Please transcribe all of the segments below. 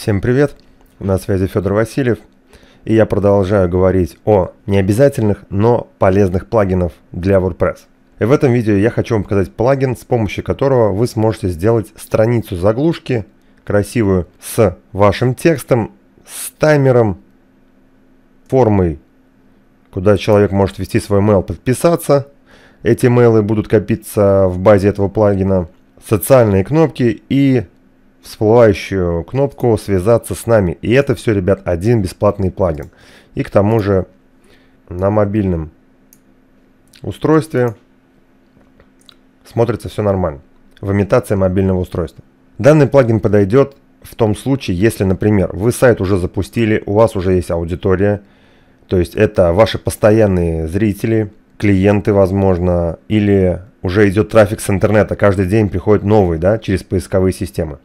Всем привет, на связи Федор Васильев, и я продолжаю говорить о необязательных, но полезных плагинов для WordPress. И в этом видео я хочу вам показать плагин, с помощью которого вы сможете сделать страницу заглушки красивую с вашим текстом, с таймером, формой, куда человек может ввести свой mail, подписаться. Эти мейлы будут копиться в базе этого плагина, социальные кнопки и всплывающую кнопку «Связаться с нами». И это все, ребят, один бесплатный плагин. И к тому же на мобильном устройстве смотрится все нормально в имитации мобильного устройства. Данный плагин подойдет в том случае, если, например, вы сайт уже запустили, у вас уже есть аудитория, то есть это ваши постоянные зрители, клиенты, возможно, или уже идет трафик с интернета, каждый день приходит новый, да, через поисковые системы.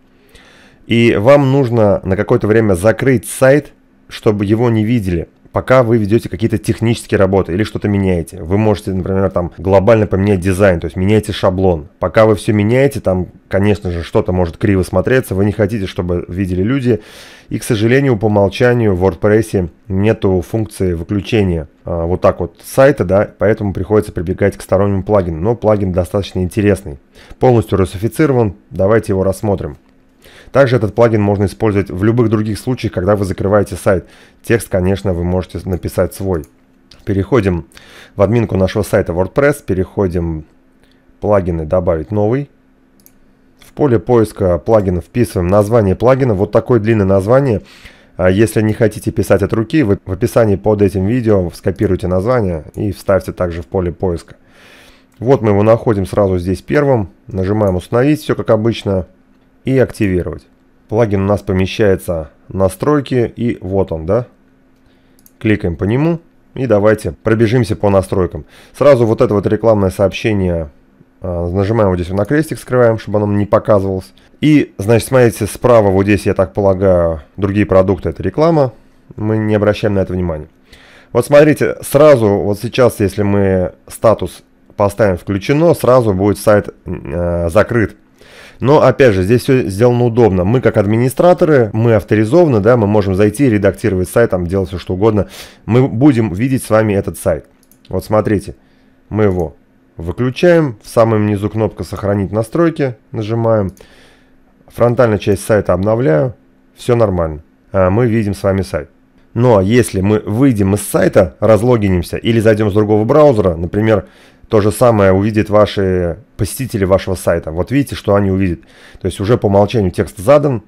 И вам нужно на какое-то время закрыть сайт, чтобы его не видели пока вы ведете какие-то технические работы или что-то меняете. Вы можете, например, там глобально поменять дизайн, то есть меняете шаблон. Пока вы все меняете, там, конечно же, что-то может криво смотреться, вы не хотите, чтобы видели люди. И, к сожалению, по умолчанию в WordPress нету функции выключения а, вот так вот сайта, да, поэтому приходится прибегать к сторонним плагинам. Но плагин достаточно интересный. Полностью русифицирован, давайте его рассмотрим. Также этот плагин можно использовать в любых других случаях, когда вы закрываете сайт. Текст, конечно, вы можете написать свой. Переходим в админку нашего сайта WordPress, переходим плагины «Добавить новый». В поле поиска плагина вписываем название плагина, вот такое длинное название. А если не хотите писать от руки, вы в описании под этим видео скопируйте название и вставьте также в поле поиска. Вот мы его находим сразу здесь первым. Нажимаем «Установить», все как обычно и активировать. Плагин у нас помещается настройки и вот он, да? Кликаем по нему и давайте пробежимся по настройкам. Сразу вот это вот рекламное сообщение а, нажимаем вот здесь на крестик, скрываем, чтобы оно не показывалось. И, значит, смотрите, справа вот здесь, я так полагаю, другие продукты, это реклама. Мы не обращаем на это внимания. Вот смотрите, сразу, вот сейчас, если мы статус поставим включено, сразу будет сайт э, закрыт. Но опять же, здесь все сделано удобно. Мы как администраторы, мы авторизованы, да, мы можем зайти, редактировать сайт, там делать все что угодно. Мы будем видеть с вами этот сайт. Вот смотрите, мы его выключаем, в самом низу кнопка «Сохранить настройки» нажимаем, фронтальная часть сайта обновляю, все нормально. А, мы видим с вами сайт. Но ну, а если мы выйдем из сайта, разлогинимся или зайдем с другого браузера, например, то же самое увидят ваши посетители вашего сайта. Вот видите, что они увидят. То есть уже по умолчанию текст задан,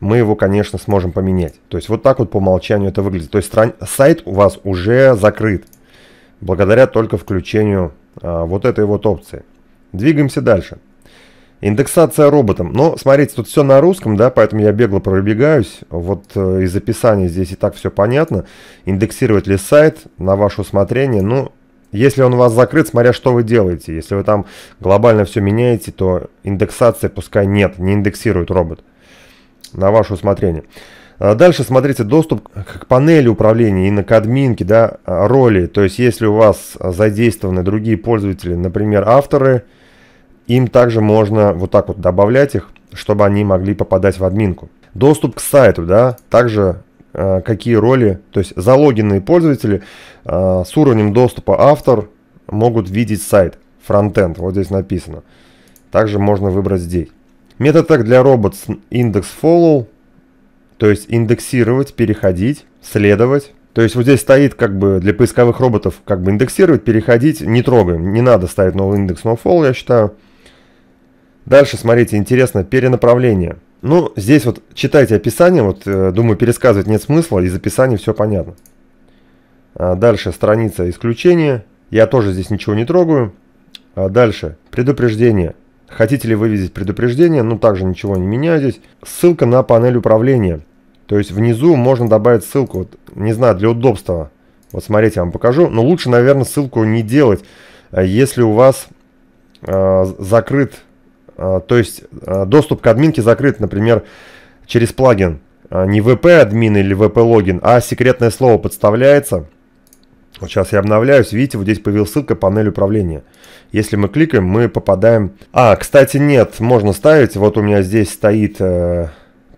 мы его, конечно, сможем поменять. То есть вот так вот по умолчанию это выглядит. То есть стран... сайт у вас уже закрыт, благодаря только включению а, вот этой вот опции. Двигаемся дальше. Индексация роботом. Но ну, смотрите, тут все на русском, да, поэтому я бегло пробегаюсь. Вот э, из описания здесь и так все понятно. Индексировать ли сайт на ваше усмотрение, ну, если он у вас закрыт, смотря что вы делаете. Если вы там глобально все меняете, то индексации пускай нет, не индексирует робот. На ваше усмотрение. А дальше смотрите доступ к панели управления и на кадминке, да, а, роли. То есть если у вас задействованы другие пользователи, например, авторы, им также можно вот так вот добавлять их, чтобы они могли попадать в админку. Доступ к сайту, да, также Э, какие роли, то есть залогинные пользователи э, с уровнем доступа автор могут видеть сайт, фронтенд, вот здесь написано. Также можно выбрать здесь. Метод так для robots индекс follow, то есть индексировать, переходить, следовать. То есть вот здесь стоит как бы для поисковых роботов как бы индексировать, переходить, не трогаем. Не надо ставить новый индекс no follow, я считаю. Дальше, смотрите, интересно, перенаправление – ну, здесь вот читайте описание, вот, э, думаю, пересказывать нет смысла, из описания все понятно. А, дальше страница исключения. Я тоже здесь ничего не трогаю. А, дальше предупреждение. Хотите ли вывесить предупреждение? Ну, также ничего не меняю здесь. Ссылка на панель управления. То есть внизу можно добавить ссылку. Вот, не знаю, для удобства. Вот смотрите, я вам покажу. Но лучше, наверное, ссылку не делать, э, если у вас э, закрыт а, то есть а, доступ к админке закрыт, например, через плагин. А, не VP-админ или VP-логин, а секретное слово подставляется. Вот сейчас я обновляюсь, видите, вот здесь появилась ссылка панель управления. Если мы кликаем, мы попадаем... А, кстати, нет, можно ставить. Вот у меня здесь стоит э,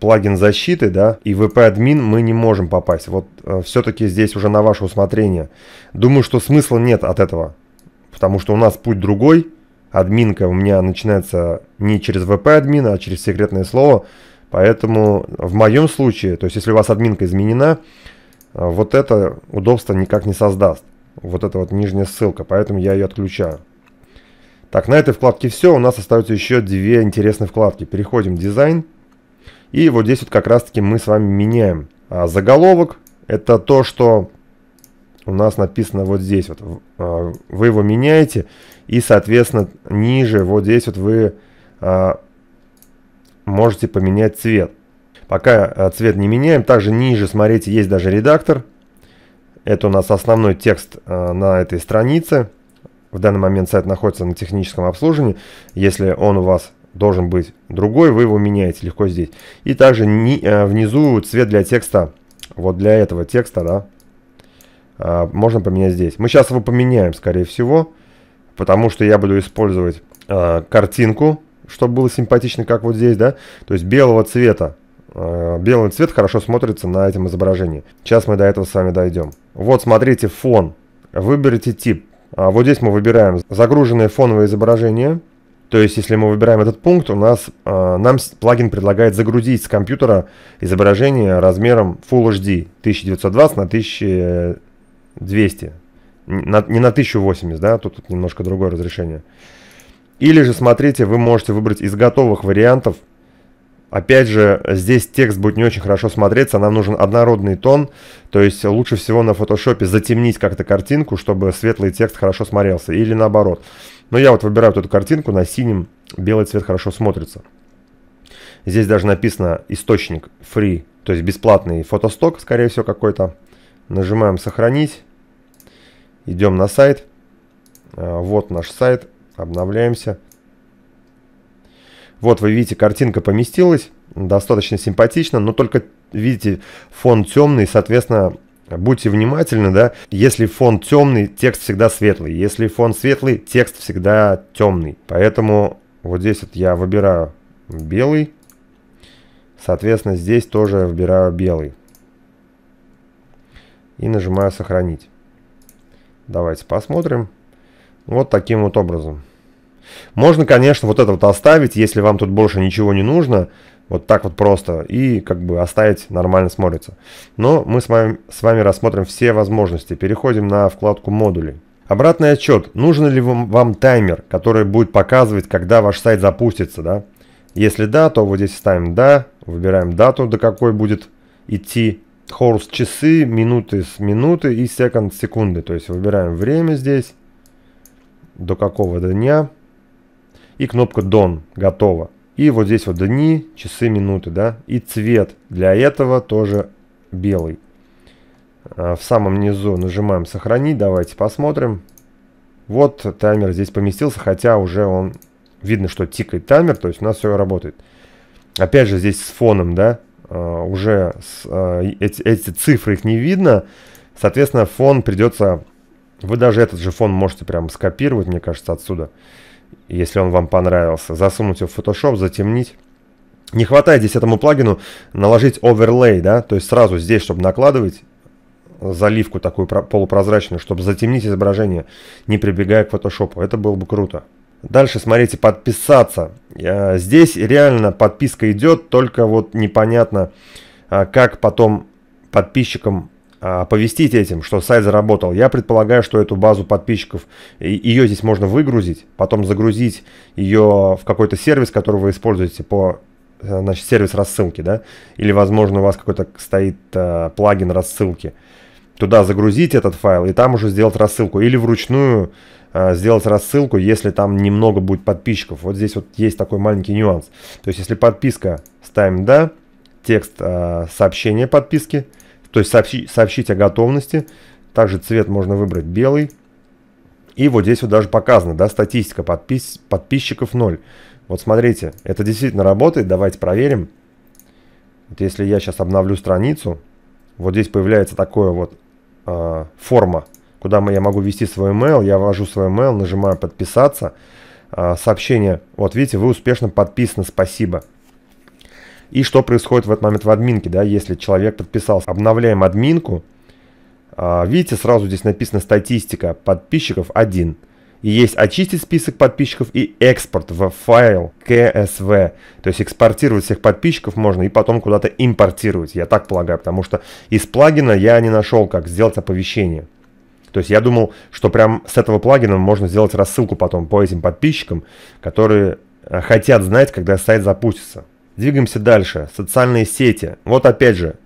плагин защиты, да, и VP-админ мы не можем попасть. Вот э, все-таки здесь уже на ваше усмотрение. Думаю, что смысла нет от этого, потому что у нас путь другой, админка у меня начинается не через VP админ, а через секретное слово. Поэтому в моем случае, то есть если у вас админка изменена, вот это удобство никак не создаст. Вот эта вот нижняя ссылка, поэтому я ее отключаю. Так, на этой вкладке все. У нас остаются еще две интересные вкладки. Переходим в дизайн. И вот здесь вот как раз таки мы с вами меняем а заголовок. Это то, что у нас написано вот здесь. Вот, а, вы его меняете, и, соответственно, ниже вот здесь вот вы а, можете поменять цвет. Пока а, цвет не меняем, также ниже, смотрите, есть даже редактор. Это у нас основной текст на этой странице. В данный момент сайт находится на техническом обслуживании. Если он у вас должен быть другой, вы его меняете легко здесь. И также ни, внизу цвет для текста, вот для этого текста, да, а, можно поменять здесь. Мы сейчас его поменяем, скорее всего, потому что я буду использовать э, картинку, чтобы было симпатично, как вот здесь, да, то есть белого цвета. Э, белый цвет хорошо смотрится на этом изображении. Сейчас мы до этого с вами дойдем. Вот, смотрите, фон. Выберите тип. А вот здесь мы выбираем загруженное фоновое изображение. То есть, если мы выбираем этот пункт, у нас, э, нам плагин предлагает загрузить с компьютера изображение размером Full HD 1920 на 1000 200. На, не на 1080, да, тут, тут немножко другое разрешение. Или же, смотрите, вы можете выбрать из готовых вариантов. Опять же, здесь текст будет не очень хорошо смотреться, нам нужен однородный тон, то есть лучше всего на фотошопе затемнить как-то картинку, чтобы светлый текст хорошо смотрелся, или наоборот. Но я вот выбираю вот эту картинку, на синем белый цвет хорошо смотрится. Здесь даже написано источник free, то есть бесплатный фотосток, скорее всего, какой-то. Нажимаем сохранить. Идем на сайт. А, вот наш сайт. Обновляемся. Вот вы видите, картинка поместилась. Достаточно симпатично, но только видите, фон темный, соответственно, будьте внимательны, да, если фон темный, текст всегда светлый, если фон светлый, текст всегда темный, поэтому вот здесь вот я выбираю белый, соответственно, здесь тоже выбираю белый и нажимаю сохранить. Давайте посмотрим. Вот таким вот образом. Можно, конечно, вот это вот оставить, если вам тут больше ничего не нужно. Вот так вот просто. И как бы оставить нормально смотрится. Но мы с вами, с вами рассмотрим все возможности. Переходим на вкладку модули. Обратный отчет. Нужен ли вам, вам таймер, который будет показывать, когда ваш сайт запустится, да? Если да, то вот здесь ставим «да», выбираем дату, до какой будет идти хорс часы, минуты с минуты и секунд секунды. То есть выбираем время здесь, до какого дня. И кнопка Done, готово. И вот здесь вот дни, часы, минуты, да. И цвет для этого тоже белый. А, в самом низу нажимаем сохранить, давайте посмотрим. Вот таймер здесь поместился, хотя уже он, видно, что тикает таймер, то есть у нас все работает. Опять же здесь с фоном, да, Э, уже с, э, эти, эти цифры их не видно. Соответственно, фон придется... Вы даже этот же фон можете прям скопировать, мне кажется, отсюда. Если он вам понравился. Засунуть его в Photoshop, затемнить. Не хватает здесь этому плагину наложить оверлей, да, то есть сразу здесь, чтобы накладывать заливку такую полупрозрачную, чтобы затемнить изображение, не прибегая к фотошопу. Это было бы круто. Дальше смотрите, подписаться. Э, здесь реально подписка идет, только вот непонятно, э, как потом подписчикам э, оповестить этим, что сайт заработал. Я предполагаю, что эту базу подписчиков, ее здесь можно выгрузить, потом загрузить ее в какой-то сервис, который вы используете по значит, сервис рассылки, да, или, возможно, у вас какой-то стоит э, плагин рассылки. Туда загрузить этот файл и там уже сделать рассылку. Или вручную Э, сделать рассылку, если там немного будет подписчиков. Вот здесь вот есть такой маленький нюанс. То есть, если подписка, ставим «да», текст э, сообщения подписки, то есть сообщи, сообщить о готовности. Также цвет можно выбрать белый. И вот здесь вот даже показано, да, статистика подпис, подписчиков 0. Вот смотрите, это действительно работает, давайте проверим. Вот если я сейчас обновлю страницу, вот здесь появляется такое вот э, форма куда я могу ввести свой email, я ввожу свой email, нажимаю подписаться, а, сообщение, вот видите, вы успешно подписаны, спасибо. И что происходит в этот момент в админке, да, если человек подписался. Обновляем админку, а, видите, сразу здесь написано статистика подписчиков 1. И есть очистить список подписчиков и экспорт в файл ксв, То есть экспортировать всех подписчиков можно и потом куда-то импортировать, я так полагаю, потому что из плагина я не нашел, как сделать оповещение. То есть я думал, что прям с этого плагина можно сделать рассылку потом по этим подписчикам, которые э, хотят знать, когда сайт запустится. Двигаемся дальше. Социальные сети. Вот опять же,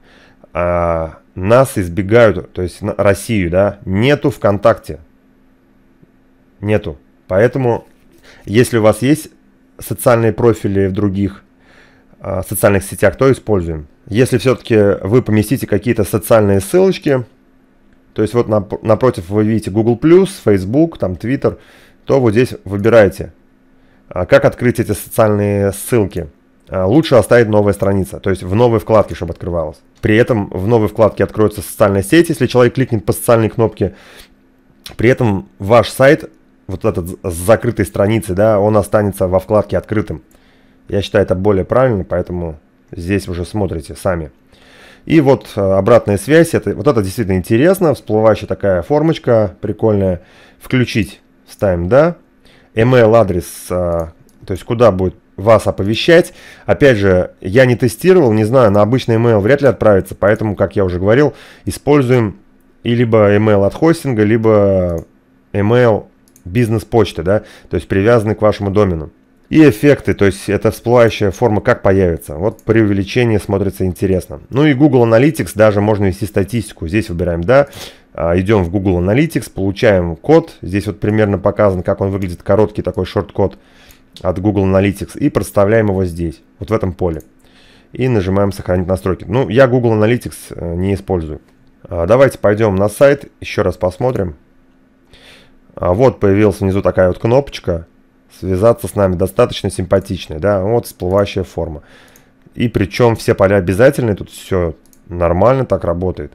а, нас избегают, то есть Россию, да, нету ВКонтакте. Нету. Поэтому, если у вас есть социальные профили в других а, социальных сетях, то используем. Если все-таки вы поместите какие-то социальные ссылочки, то есть вот напротив вы видите Google+, Facebook, там Twitter, то вот здесь выбираете, а, как открыть эти социальные ссылки. А, лучше оставить новая страница, то есть в новой вкладке, чтобы открывалась. При этом в новой вкладке откроются социальные сети, если человек кликнет по социальной кнопке. При этом ваш сайт, вот этот с закрытой страницы, да, он останется во вкладке открытым. Я считаю это более правильно, поэтому здесь уже смотрите сами. И вот э, обратная связь, это, вот это действительно интересно, всплывающая такая формочка прикольная. Включить ставим, да. Email адрес, э, то есть куда будет вас оповещать. Опять же, я не тестировал, не знаю, на обычный email вряд ли отправится, поэтому, как я уже говорил, используем и либо email от хостинга, либо email бизнес-почты, да, то есть привязанный к вашему домену. И эффекты, то есть эта всплывающая форма как появится. Вот при увеличении смотрится интересно. Ну и Google Analytics, даже можно вести статистику. Здесь выбираем «Да», а, идем в Google Analytics, получаем код. Здесь вот примерно показан, как он выглядит, короткий такой шорт-код от Google Analytics. И проставляем его здесь, вот в этом поле. И нажимаем «Сохранить настройки». Ну, я Google Analytics э, не использую. А, давайте пойдем на сайт, еще раз посмотрим. А, вот появилась внизу такая вот кнопочка – связаться с нами, достаточно симпатичные, да, вот всплывающая форма. И причем все поля обязательные, тут все нормально так работает.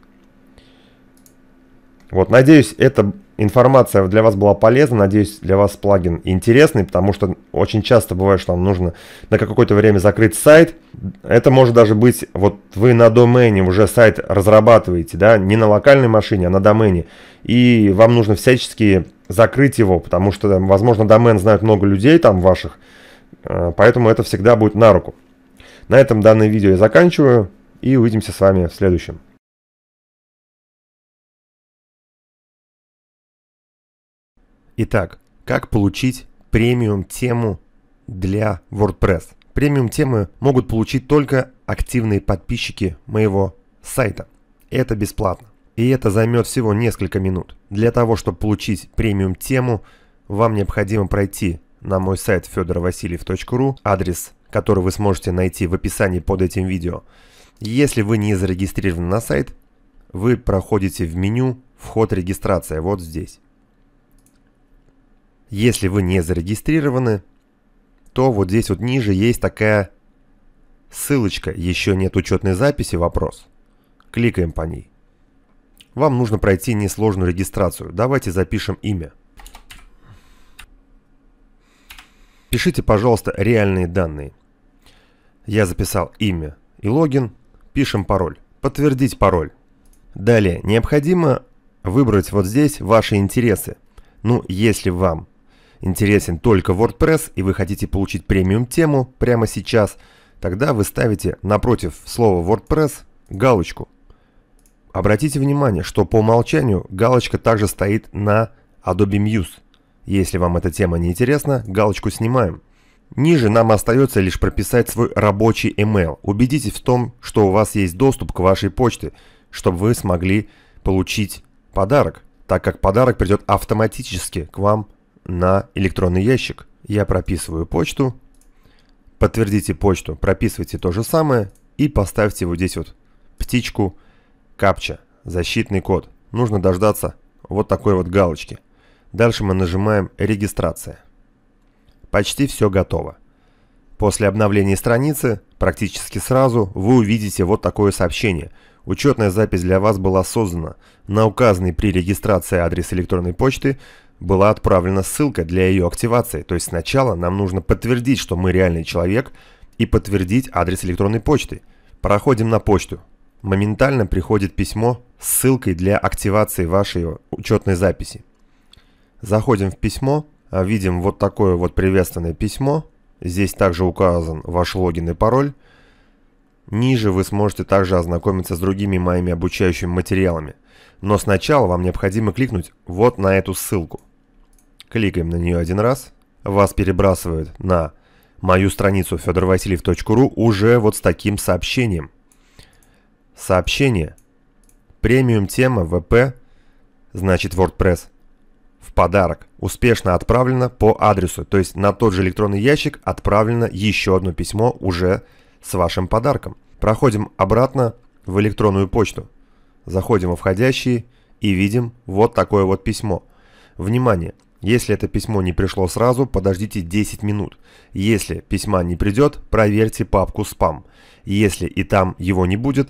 Вот, надеюсь, эта информация для вас была полезна, надеюсь, для вас плагин интересный, потому что очень часто бывает, что вам нужно на какое-то время закрыть сайт. Это может даже быть, вот вы на домене уже сайт разрабатываете, да, не на локальной машине, а на домене, и вам нужно всяческие закрыть его, потому что, возможно, домен знают много людей там ваших, э, поэтому это всегда будет на руку. На этом данное видео я заканчиваю и увидимся с вами в следующем. Итак, как получить премиум тему для WordPress? Премиум темы могут получить только активные подписчики моего сайта. Это бесплатно. И это займет всего несколько минут. Для того, чтобы получить премиум-тему, вам необходимо пройти на мой сайт федоровасильев.ру, адрес, который вы сможете найти в описании под этим видео. Если вы не зарегистрированы на сайт, вы проходите в меню «Вход регистрация» вот здесь. Если вы не зарегистрированы, то вот здесь вот ниже есть такая ссылочка «Еще нет учетной записи? Вопрос». Кликаем по ней. Вам нужно пройти несложную регистрацию. Давайте запишем имя. Пишите, пожалуйста, реальные данные. Я записал имя и логин. Пишем пароль. Подтвердить пароль. Далее, необходимо выбрать вот здесь ваши интересы. Ну, если вам интересен только WordPress и вы хотите получить премиум тему прямо сейчас, тогда вы ставите напротив слова WordPress галочку – Обратите внимание, что по умолчанию галочка также стоит на Adobe Muse. Если вам эта тема не интересна, галочку снимаем. Ниже нам остается лишь прописать свой рабочий email. Убедитесь в том, что у вас есть доступ к вашей почте, чтобы вы смогли получить подарок, так как подарок придет автоматически к вам на электронный ящик. Я прописываю почту, подтвердите почту, прописывайте то же самое и поставьте вот здесь вот птичку, капча, защитный код. Нужно дождаться вот такой вот галочки. Дальше мы нажимаем «Регистрация». Почти все готово. После обновления страницы, практически сразу, вы увидите вот такое сообщение. Учетная запись для вас была создана. На указанный при регистрации адрес электронной почты была отправлена ссылка для ее активации. То есть сначала нам нужно подтвердить, что мы реальный человек, и подтвердить адрес электронной почты. Проходим на почту моментально приходит письмо с ссылкой для активации вашей учетной записи. Заходим в письмо, а, видим вот такое вот приветственное письмо. Здесь также указан ваш логин и пароль. Ниже вы сможете также ознакомиться с другими моими обучающими материалами. Но сначала вам необходимо кликнуть вот на эту ссылку. Кликаем на нее один раз. Вас перебрасывают на мою страницу fedorvasiliev.ru уже вот с таким сообщением – Сообщение. Премиум тема ВП, значит WordPress, в подарок. Успешно отправлено по адресу, то есть на тот же электронный ящик отправлено еще одно письмо уже с вашим подарком. Проходим обратно в электронную почту. Заходим во входящие и видим вот такое вот письмо. Внимание! Если это письмо не пришло сразу, подождите 10 минут. Если письма не придет, проверьте папку «Спам». Если и там его не будет,